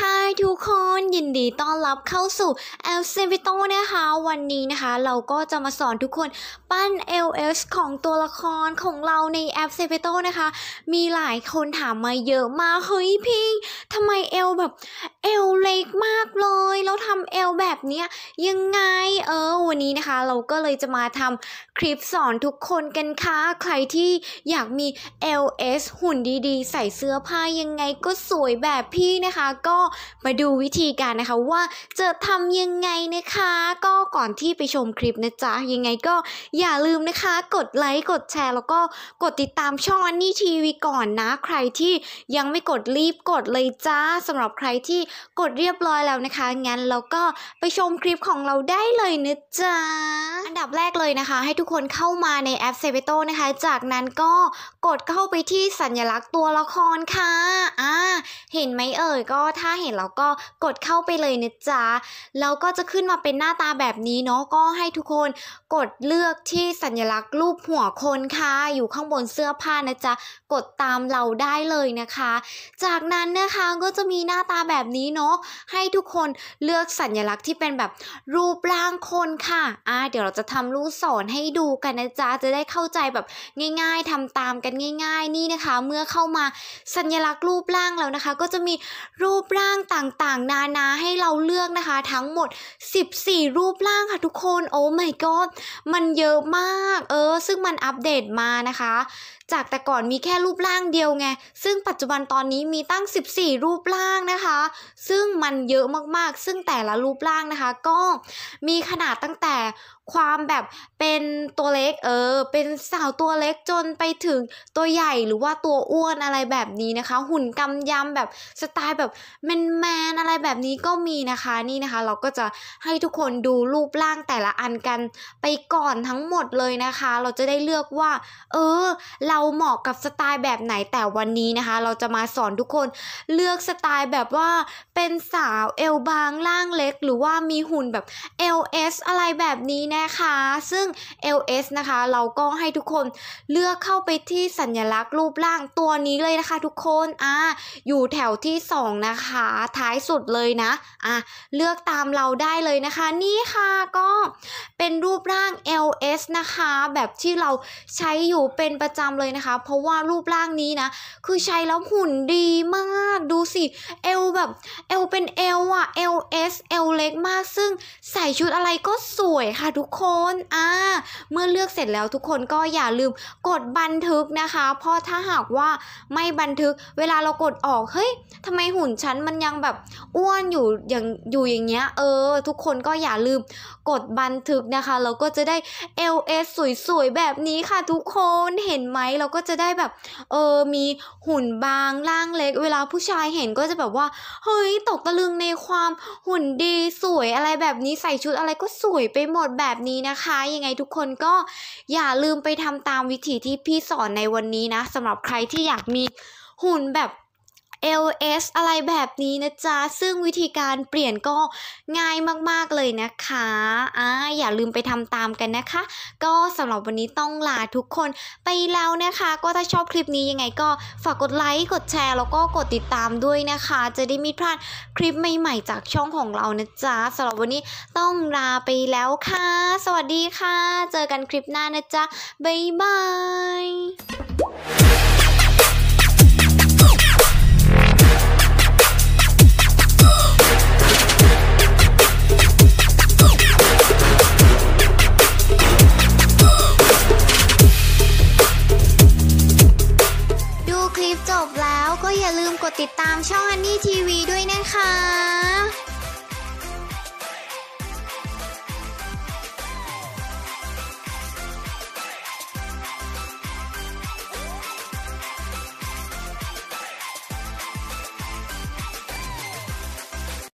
hi ทุกคนนยินดีต้อนรับเข้าสู่ l c v i t o นะคะวันนี้นะคะเราก็จะมาสอนทุกคนปั้น LS ของตัวละครของเราในแอป c v i t o นะคะมีหลายคนถามมาเยอะมาเฮ้ยพี่ทำไมเอลแบบเอลเล็กมากเลย แล้วทำเอลแบบเนี้ยยังไงเออวันนี้นะคะ เราก็เลยจะมาทำคลิปสอนทุกคนกันค่ะใครที่อยากมี LS หุ่นดีๆ ใส่เสื้อผ้ายังไงก็สวยแบบพี่นะคะ ก็มาดูวิธีการนะคะว่าจะทำยังไงนะคะ ก็ก่อนที่ไปชมคลิปนะจ๊ะยังไงก็อย่าลืมนะคะกดไลค์กดแชร์ แล้วก็กดติดตามช่องอันนี่ทีวีก่อนนะใครที่ยังไม่กดรีบกดเลยจ้าสำหรับใครที่กดเรียบร้อยแล้วนะคะ งั้นเราก็ไปชมคลิปของเราได้เลยนะจ๊ะอันดับแรกเลยนะคะ ให้ทุกคนเข้ามาในแอปเซเวโตนะคะ จากนั้นก็กดเข้าไปที่สัญลักษณ์ตัวละครค่ะอ่าเห็นไหมเอ่ยก็ถ้าเห็นแล้วก็กดเข้าไปเลยนะจ๊ะแล้วก็จะขึ้นมาเป็นหน้าตาแบบนี้เนาะ ก็ให้ทุกคนกดเลือกที่สัญลักษณ์ รูปหัวคนค่ะ อยู่ข้างบนเสื้อผ้านะจ๊ะ กดตามเราได้เลยนะคะ จากนั้นนะคะก็จะมีหน้าตาแบบนี้เนาะ ให้ทุกคนเลือกสัญลักษณ์ที่เป็นแบบรูปร่างคนค่ะ อ่า เดี๋ยวเราจะทำรูปสอนให้ดูกันนะจ๊ะ จะได้เข้าใจแบบง่ายๆ ทำตามกันง่าย ๆ นี่นะคะ เมื่อเข้ามาสัญลักษณ์รูปร่างแล้วนะคะ ก็จะมีรูปร่างต่างๆนานาให้เราเลือกนะคะทั้งหมด 14 รูปร่างค่ะทุกคน โอ้ my god มันเยอะมาก เออ ซึ่งมันอัปเดตมานะคะ จากแต่ก่อนมีแค่รูปร่างเดียวไง ซึ่งปัจจุบันตอนนี้มีตั้ง 14 รูปร่างนะคะ ซึ่งมันเยอะมากๆ ซึ่งแต่ละรูปร่างนะคะ ก็มีขนาดตั้งแต่ความแบบเป็นตัวเล็กเออเป็นสาวตัวเล็กจนไปถึงตัวใหญ่หรือว่าตัวอ้วนอะไรแบบนี้นะคะ หุ่นกำยำแบบสไตล์แบบแมนแมนอะไรแบบนี้ก็มีนะคะนี่นะคะ เราก็จะให้ทุกคนดูรูปร่างแต่ละอันกัน ไปก่อนทั้งหมดเลยนะคะ เราจะได้เลือกว่า เออ เราเหมาะกับสไตล์แบบไหนแต่วันนี้นะคะ เราจะมาสอนทุกคนเลือกสไตล์แบบว่า เป็นสาวเอวบางล่างเล็กหรือว่ามีหุ่นแบบ LS อะไรแบบนี้นะคะซึ่ง LS นะคะ เราก็ให้ทุกคนเลือกเข้าไปที่สัญลักษณ์ รูปร่างตัวนี้เลยนะคะ ทุกคน อ่าอยู่แถวที่2นะคะ ท้ายสุดเลยนะ อ่ะ เลือกตามเราได้เลยนะคะ นี่ค่ะก็เป็นรูปร่าง LS นะคะ แบบที่เราใช้อยู่เป็นประจำเลยนะคะ เพราะว่ารูปร่างนี้นะ คือใช้แล้วหุ่นดีมาก ดูสิเอลแบบเอลเป็นเอลอะ LS เอลเล็กมากซึ่งใส่ชุดอะไรก็สวยค่ะทุทุกคนอ่าเมื่อเลือกเสร็จแล้วทุกคนก็อย่าลืมกดบันทึกนะคะ เพราะถ้าหากว่าไม่บันทึกเวลาเรากดออกเฮ้ยทำไมหุ่นฉันมันยังแบบอ้วนอยู่อย่างอยู่อย่างเงี้ยเออทุกคนก็อย่าลืม กดบันทึกนะคะเราก็จะได้ LS สวยๆแบบนี้ค่ะทุกคนเห็นไหมเราก็จะได้แบบเออมีหุ่นบางร่างเล็ก เวลาผู้ชายเห็นก็จะแบบว่าเฮ้ยตกตะลึงในความหุ่นดีสวยอะไรแบบนี้ใส่ชุดอะไรก็สวยไปหมดแบบแบบนี้นะคะ ยังไงทุกคนก็อย่าลืมไปทำตามวิธีที่พี่สอนในวันนี้นะสำหรับใครที่อยากมีหุ่นแบบ LS อะไรแบบนี้นะจ๊ะซึ่งวิธีการเปลี่ยนก็ง่ายมากๆเลยนะคะอ่าอย่าลืมไปทำตามกันนะคะ ก็สำหรับวันนี้ต้องลาทุกคนไปแล้วนะคะ ก็ถ้าชอบคลิปนี้ยังไง ก็ฝากกดไลค์ กดแชร์ แล้วก็กดติดตามด้วยนะคะ จะได้ไม่พลาดคลิปใหม่ๆจากช่องของเรานะจ๊ะสำหรับวันนี้ต้องลาไปแล้วค่ะ สวัสดีค่ะ เจอกันคลิปหน้านะจ๊ะบ๊ายบายช่องอันนี่ทีวีด้วยนะคะ